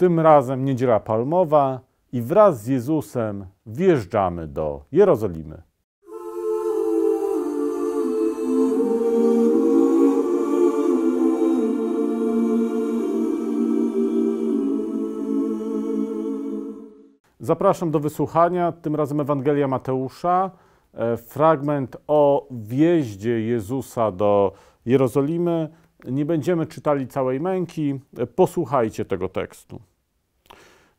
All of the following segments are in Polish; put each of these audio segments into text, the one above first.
Tym razem Niedziela Palmowa i wraz z Jezusem wjeżdżamy do Jerozolimy. Zapraszam do wysłuchania, tym razem Ewangelia Mateusza, e, fragment o wjeździe Jezusa do Jerozolimy. Nie będziemy czytali całej męki, e, posłuchajcie tego tekstu.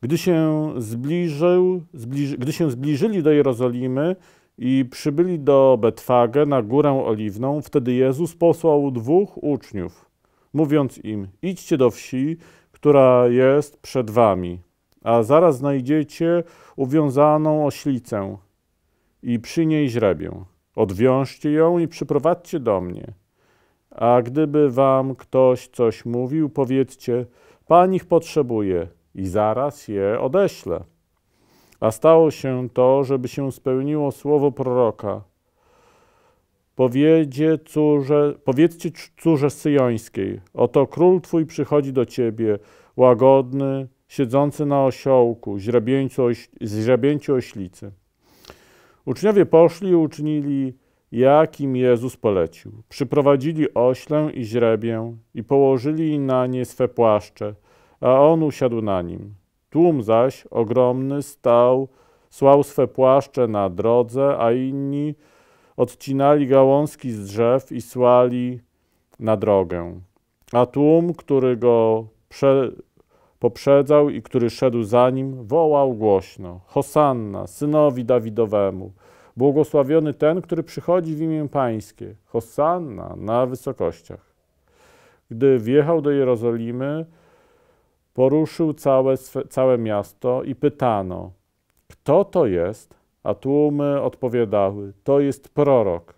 Gdy się, zbliżył, gdy się zbliżyli do Jerozolimy i przybyli do Betwagę na Górę Oliwną, wtedy Jezus posłał dwóch uczniów, mówiąc im: Idźcie do wsi, która jest przed wami, a zaraz znajdziecie uwiązaną oślicę i przy niej źrebię. Odwiążcie ją i przyprowadźcie do mnie. A gdyby wam ktoś coś mówił, powiedzcie: Pan ich potrzebuje i zaraz je odeślę. A stało się to, żeby się spełniło słowo proroka. Powiedzie córze, powiedzcie córze syjońskiej, oto król twój przychodzi do ciebie, łagodny, siedzący na osiołku, źrebięciu, oś, oślicy. Uczniowie poszli i uczynili, jak im Jezus polecił. Przyprowadzili oślę i źrebię i położyli na nie swe płaszcze – a on usiadł na nim. Tłum zaś ogromny stał, słał swe płaszcze na drodze, a inni odcinali gałązki z drzew i słali na drogę. A tłum, który go prze, poprzedzał i który szedł za nim, wołał głośno: Hosanna, synowi Dawidowemu, błogosławiony ten, który przychodzi w imię Pańskie, Hosanna na wysokościach. Gdy wjechał do Jerozolimy, poruszył całe, całe miasto i pytano, kto to jest? A tłumy odpowiadały, to jest prorok,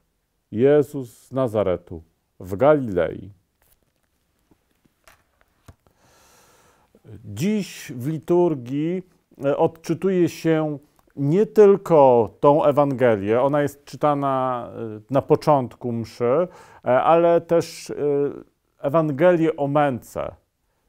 Jezus z Nazaretu, w Galilei. Dziś w liturgii e, odczytuje się nie tylko tą Ewangelię, ona jest czytana e, na początku mszy, e, ale też Ewangelię o męce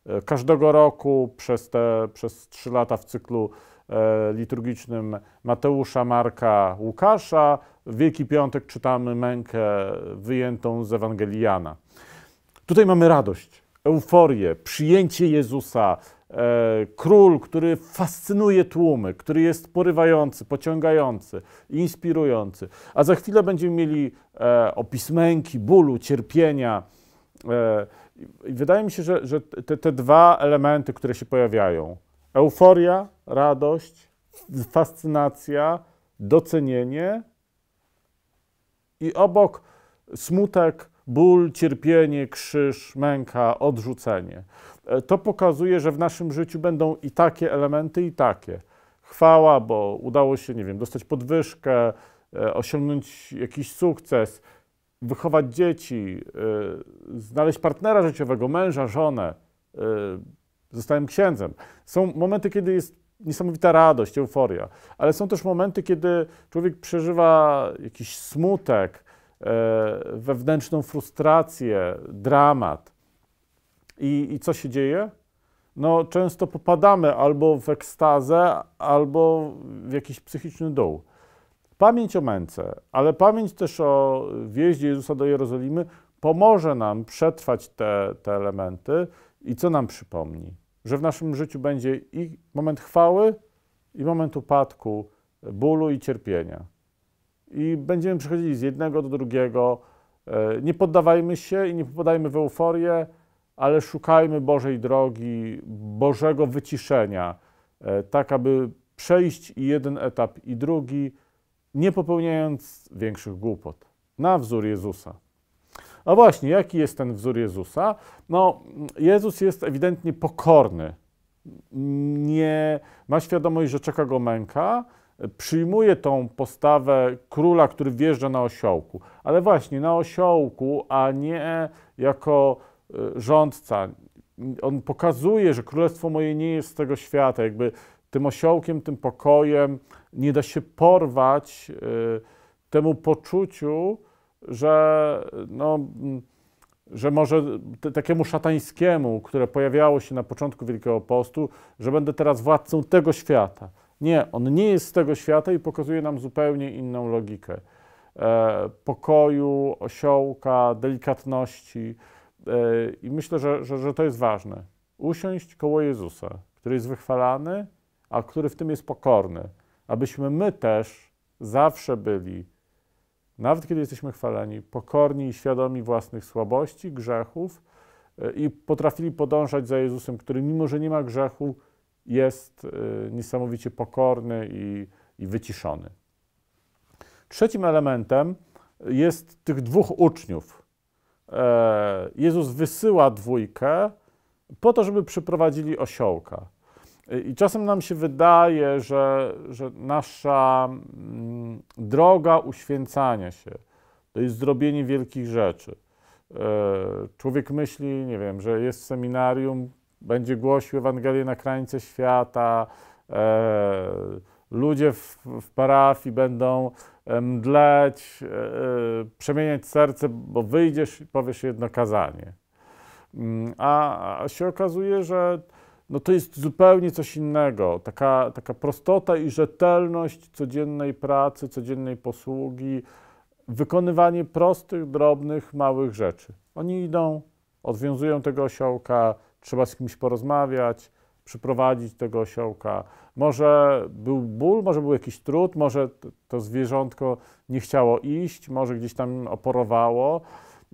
E, każdego roku przez te przez trzy lata w cyklu e, liturgicznym Mateusza, Marka, Łukasza. W Wielki Piątek czytamy mękę wyjętą z Ewangelii Jana. Tutaj mamy radość, euforię, przyjęcie Jezusa, e, król, który fascynuje tłumy, który jest porywający, pociągający, inspirujący. A za chwilę będziemy mieli opis męki, bólu, cierpienia, i wydaje mi się, że, że te, te dwa elementy, które się pojawiają, euforia, radość, fascynacja, docenienie i obok smutek, ból, cierpienie, krzyż, męka, odrzucenie. E, to pokazuje, że w naszym życiu będą i takie elementy, i takie. Chwała, bo udało się, nie wiem, dostać podwyżkę, e, osiągnąć jakiś sukces, wychować dzieci, y, znaleźć partnera życiowego, męża, żonę, y, zostałem księdzem. Są momenty, kiedy jest niesamowita radość, euforia, ale są też momenty, kiedy człowiek przeżywa jakiś smutek, y, wewnętrzną frustrację, dramat. I, I, co się dzieje? No, często popadamy albo w ekstazę, albo w jakiś psychiczny dół. Pamięć o męce, ale pamięć też o wjeździe Jezusa do Jerozolimy pomoże nam przetrwać te, te elementy i co nam przypomni? Że w naszym życiu będzie i moment chwały, i moment upadku, bólu i cierpienia. I będziemy przechodzili z jednego do drugiego. E, nie poddawajmy się i nie popadajmy w euforię, ale szukajmy Bożej drogi, Bożego wyciszenia, e, tak aby przejść i jeden etap, i drugi nie popełniając większych głupot, na wzór Jezusa. A właśnie, jaki jest ten wzór Jezusa? No, Jezus jest ewidentnie pokorny. Nie ma świadomość, że czeka go męka, przyjmuje tą postawę króla, który wjeżdża na osiołku, ale właśnie na osiołku, a nie jako e, rządca. On pokazuje, że królestwo moje nie jest z tego świata, jakby tym osiołkiem, tym pokojem, nie da się porwać y, temu poczuciu, że, no, że może te, takiemu szatańskiemu, które pojawiało się na początku Wielkiego Postu, że będę teraz władcą tego świata. Nie, on nie jest z tego świata i pokazuje nam zupełnie inną logikę. E, pokoju, osiołka, delikatności. E, I myślę, że, że, że to jest ważne. Usiąść koło Jezusa, który jest wychwalany, a który w tym jest pokorny, abyśmy my też zawsze byli, nawet kiedy jesteśmy chwaleni, pokorni i świadomi własnych słabości, grzechów e, i potrafili podążać za Jezusem, który mimo, że nie ma grzechu, jest e, niesamowicie pokorny i, i wyciszony. Trzecim elementem jest tych dwóch uczniów. E, Jezus wysyła dwójkę po to, żeby przyprowadzili osiołka. I czasem nam się wydaje, że, że nasza mm, droga uświęcania się to jest zrobienie wielkich rzeczy. E, człowiek myśli, nie wiem, że jest w seminarium, będzie głosił Ewangelię na krańce świata, e, ludzie w, w parafii będą e, mdleć, przemieniać serce, bo wyjdziesz i powiesz jedno kazanie. Mm, a, a się okazuje, że no to jest zupełnie coś innego. Taka, taka prostota i rzetelność codziennej pracy, codziennej posługi, wykonywanie prostych, drobnych, małych rzeczy. Oni idą, odwiązują tego osiołka, trzeba z kimś porozmawiać, przyprowadzić tego osiołka. Może był ból, może był jakiś trud, może to zwierzątko nie chciało iść, może gdzieś tam oporowało,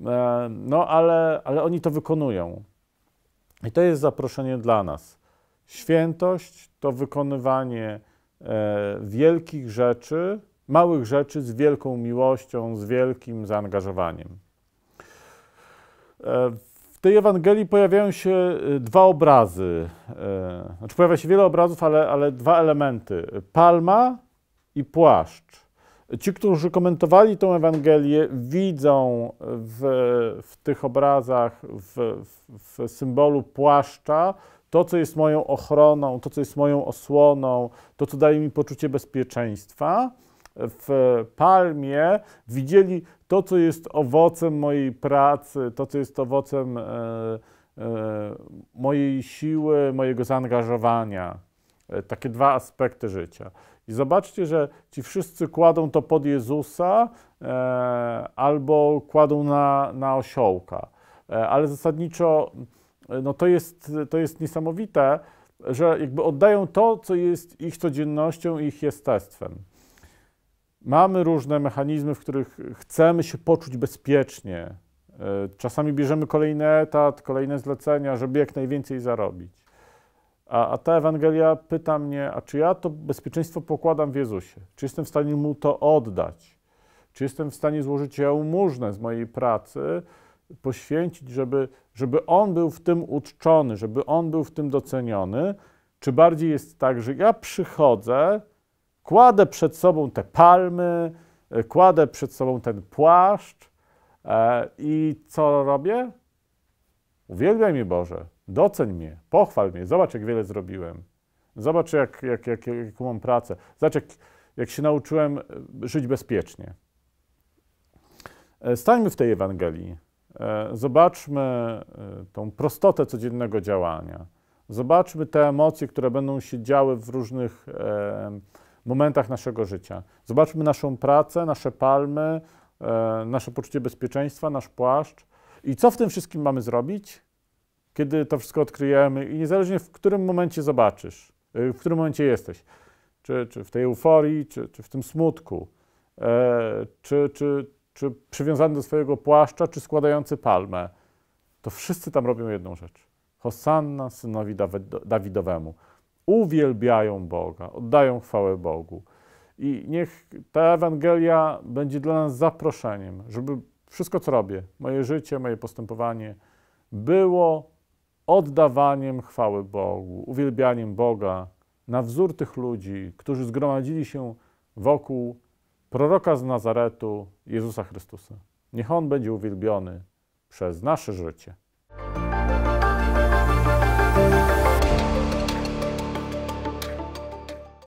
e, no ale, ale oni to wykonują. I to jest zaproszenie dla nas. Świętość to wykonywanie e, wielkich rzeczy, małych rzeczy z wielką miłością, z wielkim zaangażowaniem. E, w tej Ewangelii pojawiają się e, dwa obrazy. E, znaczy pojawia się wiele obrazów, ale, ale dwa elementy. Palma i płaszcz. Ci, którzy komentowali tę Ewangelię, widzą w, w tych obrazach, w, w, symbolu płaszcza, to, co jest moją ochroną, to, co jest moją osłoną, to, co daje mi poczucie bezpieczeństwa. W palmie widzieli to, co jest owocem mojej pracy, to, co jest owocem e, e, mojej siły, mojego zaangażowania. E, takie dwa aspekty życia. I zobaczcie, że ci wszyscy kładą to pod Jezusa e, albo kładą na, na osiołka. E, ale zasadniczo e, no to, jest, to jest niesamowite, że jakby oddają to, co jest ich codziennością, ich jestestwem. Mamy różne mechanizmy, w których chcemy się poczuć bezpiecznie. E, czasami bierzemy kolejny etat, kolejne zlecenia, żeby jak najwięcej zarobić. A, a, ta Ewangelia pyta mnie, a czy ja to bezpieczeństwo pokładam w Jezusie? Czy jestem w stanie Mu to oddać? Czy jestem w stanie złożyć jałmużnę z mojej pracy, poświęcić, żeby, żeby On był w tym uczczony, żeby On był w tym doceniony? Czy bardziej jest tak, że ja przychodzę, kładę przed sobą te palmy, e, kładę przed sobą ten płaszcz e, i co robię? Uwielbiaj mnie Boże, doceń mnie, pochwal mnie, zobacz, jak wiele zrobiłem. Zobacz, jak, jak, jak, jaką mam pracę. Zobacz, jak, jak się nauczyłem e, żyć bezpiecznie. E, stańmy w tej Ewangelii. E, zobaczmy tą prostotę codziennego działania. Zobaczmy te emocje, które będą się działy w różnych momentach naszego życia. Zobaczmy naszą pracę, nasze palmy, nasze poczucie bezpieczeństwa, nasz płaszcz. I co w tym wszystkim mamy zrobić? kiedy to wszystko odkryjemy i niezależnie w którym momencie zobaczysz, y, w którym momencie jesteś, czy, czy w tej euforii, czy, czy w tym smutku, e, czy, czy, czy przywiązany do swojego płaszcza, czy składający palmę, to wszyscy tam robią jedną rzecz. Hosanna synowi Dawidowemu. Uwielbiają Boga, oddają chwałę Bogu. I niech ta Ewangelia będzie dla nas zaproszeniem, żeby wszystko, co robię, moje życie, moje postępowanie, było oddawaniem chwały Bogu, uwielbianiem Boga na wzór tych ludzi, którzy zgromadzili się wokół proroka z Nazaretu, Jezusa Chrystusa. Niech On będzie uwielbiony przez nasze życie.